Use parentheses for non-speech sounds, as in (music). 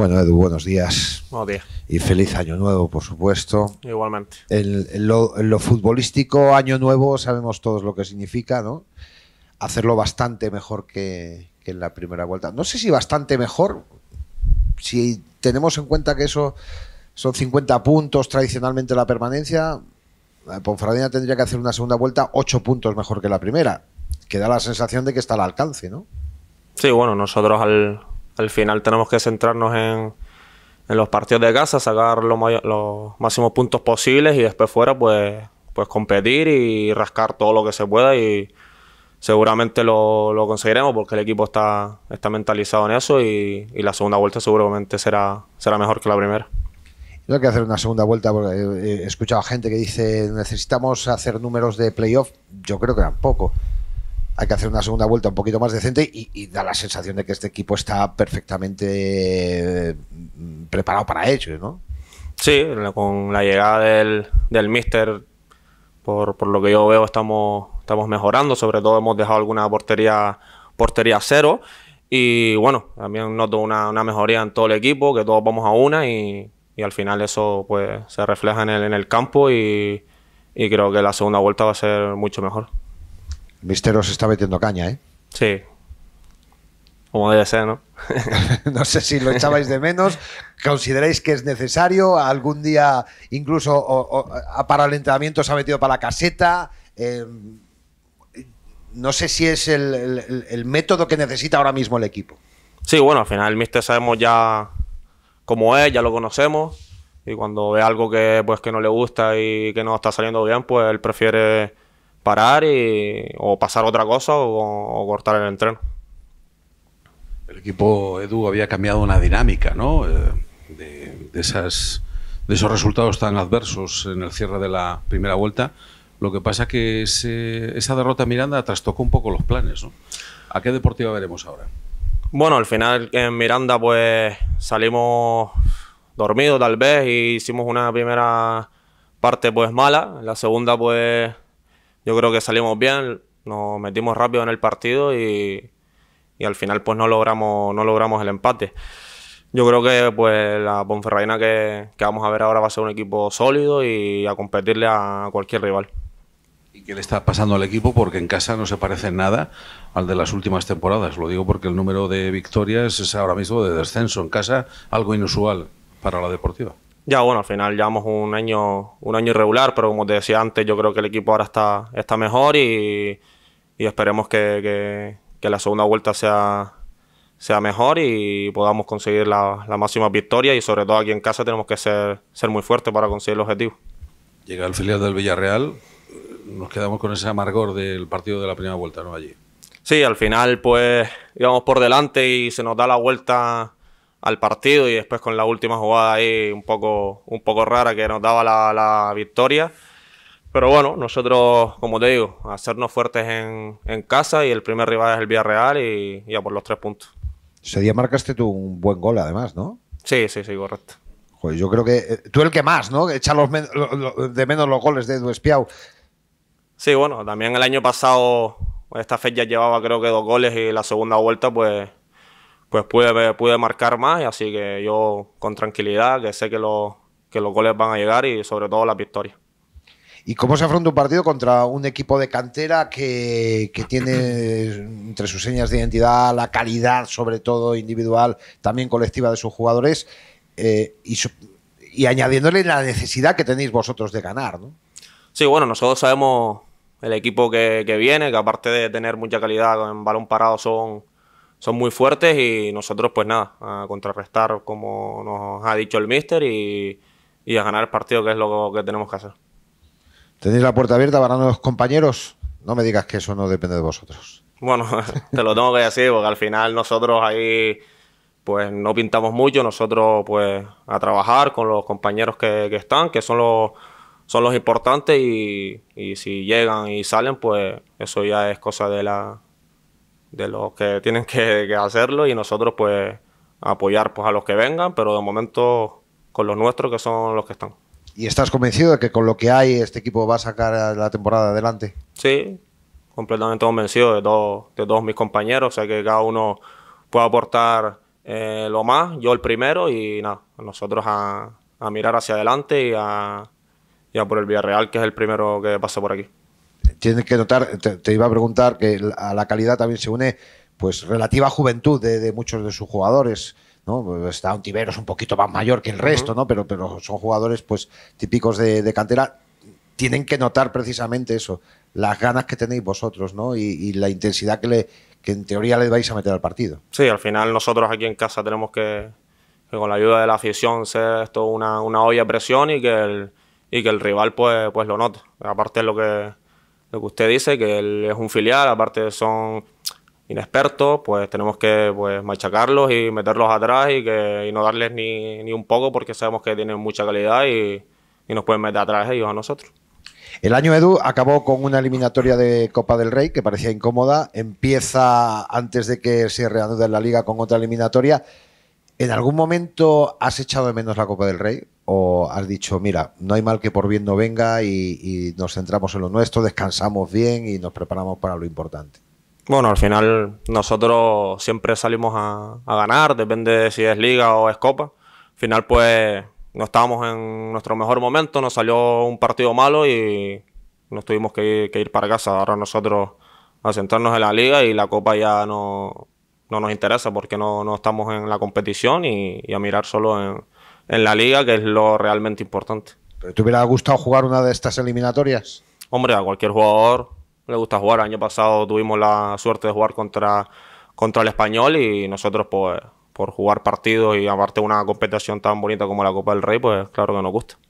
Bueno, Edu, buenos días. Buenos días. Y feliz año nuevo, por supuesto. Igualmente. En, lo, futbolístico, año nuevo, sabemos todos lo que significa, ¿no? Hacerlo bastante mejor que, en la primera vuelta. No sé si bastante mejor, si tenemos en cuenta que eso son 50 puntos tradicionalmente la permanencia, eh, Ponfradina tendría que hacer una segunda vuelta 8 puntos mejor que la primera, que da la sensación de que está al alcance, ¿no? Sí, bueno, nosotros al, al final tenemos que centrarnos en, los partidos de casa, sacar los, máximos puntos posibles y después fuera, pues, pues competir y rascar todo lo que se pueda y seguramente lo, conseguiremos porque el equipo está, está mentalizado en eso y, la segunda vuelta seguramente será, será mejor que la primera. No hay que hacer una segunda vuelta porque eh, he escuchado a gente que dice necesitamos hacer números de playoff. Yo creo que tampoco hay que hacer una segunda vuelta un poquito más decente y, da la sensación de que este equipo está perfectamente mm, preparado para ello, ¿no? Sí, con la llegada del, del Mister, por, lo que yo veo, estamos, estamos mejorando. Sobre todo hemos dejado alguna portería, portería cero. Y bueno, también noto una, mejoría en todo el equipo, que todos vamos a una y, al final eso pues se refleja en el, en el campo y creo que la segunda vuelta va a ser mucho mejor. Misteros se está metiendo caña, ¿eh? Sí. Como debe ser, ¿no? (laughs) no sé si lo echabais de menos. ¿Consideráis que es necesario? ¿Algún día incluso para el entrenamiento se ha metido para la caseta? Eh, no sé si es el, método que necesita ahora mismo el equipo. Sí, bueno, al final el Mister sabemos ya cómo es, ya lo conocemos. Y cuando ve algo que, pues, que no le gusta y que no está saliendo bien, pues él prefiere parar y, o pasar otra cosa o, cortar el entreno. El equipo Edu había cambiado una dinámica, ¿no? Eh, de, esas, de esos resultados tan adversos en el cierre de la primera vuelta. Lo que pasa es que esa derrota en Miranda trastocó un poco los planes, ¿no? ¿A qué deportiva veremos ahora? Bueno, al final en Miranda pues salimos dormidos tal vez y hicimos una primera parte pues mala, la segunda pues yo creo que salimos bien, nos metimos rápido en el partido y, al final pues no logramos, no logramos el empate. Yo creo que pues la Ponferraina que, que, vamos a ver ahora va a ser un equipo sólido y a competirle a cualquier rival. ¿Y qué le está pasando al equipo? Porque en casa no se parece nada al de las últimas temporadas. Lo digo porque el número de victorias es ahora mismo de descenso. En casa algo inusual para la deportiva. Ya, bueno, al final llevamos un año, un año irregular, pero como te decía antes, yo creo que el equipo ahora está, está mejor y, esperemos que, la segunda vuelta sea, sea mejor y podamos conseguir la, la, máxima victoria y sobre todo aquí en casa tenemos que ser, ser muy fuertes para conseguir el objetivo. Llega el filial del Villarreal, nos quedamos con ese amargor del partido de la primera vuelta, ¿no? Allí. Sí, al final pues íbamos por delante y se nos da la vuelta al partido y después con la última jugada ahí un poco, un poco rara que nos daba la, la victoria. Pero bueno, nosotros, como te digo, hacernos fuertes en, en casa y el primer rival es el Villarreal y, y a por los tres puntos. Ese día marcaste tú un buen gol además, ¿no? Sí, sí, sí, correcto. Joder, yo creo que eh, tú el que más, ¿no? Echa los de menos los goles de Duespiau. Sí, bueno, también el año pasado, esta fecha llevaba creo que dos goles y la segunda vuelta pues pues pude, marcar más, así que yo con tranquilidad, que sé que, los goles van a llegar y sobre todo la victoria. ¿Y cómo se afronta un partido contra un equipo de cantera que, tiene entre sus señas de identidad la calidad, sobre todo individual, también colectiva de sus jugadores? Eh, y, añadiéndole la necesidad que tenéis vosotros de ganar, ¿no? Sí, bueno, nosotros sabemos el equipo que, que viene, que aparte de tener mucha calidad en balón parado son son muy fuertes y nosotros pues nada, a contrarrestar como nos ha dicho el mister y, a ganar el partido que es lo que tenemos que hacer. ¿Tenéis la puerta abierta para nuevos compañeros? No me digas que eso no depende de vosotros. Bueno, (laughs) te lo tengo que decir porque al final nosotros ahí pues no pintamos mucho, nosotros pues a trabajar con los compañeros que, están, que son los, son los importantes y si llegan y salen pues eso ya es cosa de la, de los que tienen que, hacerlo y nosotros pues apoyar pues a los que vengan, pero de momento con los nuestros que son los que están. ¿Y estás convencido de que con lo que hay este equipo va a sacar la temporada adelante? Sí, completamente convencido de, dos, de todos mis compañeros, o sea que cada uno puede aportar eh, lo más, yo el primero y nada, nosotros a, mirar hacia adelante y a, y a por el Villarreal, que es el primero que pasa por aquí tienen que notar, te, iba a preguntar que a la calidad también se une pues relativa juventud de, muchos de sus jugadores. ¿no? Está un Tiberos un poquito más mayor que el resto, ¿no? Pero, pero son jugadores pues típicos de, cantera. Tienen que notar precisamente eso, las ganas que tenéis vosotros, ¿no? Y, la intensidad que, le, que en teoría le vais a meter al partido. Sí, al final nosotros aquí en casa tenemos que, con la ayuda de la afición ser esto una, una olla de presión y que el, y que el rival pues, pues lo note. Aparte es lo que lo que usted dice, que él es un filial, aparte son inexpertos, pues tenemos que pues, machacarlos y meterlos atrás y, que, no darles ni, un poco porque sabemos que tienen mucha calidad y, y nos pueden meter atrás ellos a nosotros. El año Edu acabó con una eliminatoria de Copa del Rey que parecía incómoda. Empieza antes de que se reanude la liga con otra eliminatoria. ¿En algún momento has echado de menos la Copa del Rey? ¿O has dicho, mira, no hay mal que por bien no venga y, nos centramos en lo nuestro, descansamos bien y nos preparamos para lo importante? Bueno, al final nosotros siempre salimos a, ganar, depende si es liga o es copa. Al final pues no estábamos en nuestro mejor momento, nos salió un partido malo y nos tuvimos que ir, para casa. Ahora nosotros a centrarnos en la liga y la copa ya no, nos interesa porque no, estamos en la competición y a mirar solo en, en la liga, que es lo realmente importante. te hubiera gustado jugar una de estas eliminatorias? Hombre, a cualquier jugador le gusta jugar. El año pasado tuvimos la suerte de jugar contra, contra el español y nosotros pues por jugar partidos y aparte una competición tan bonita como la Copa del Rey, pues claro que nos gusta.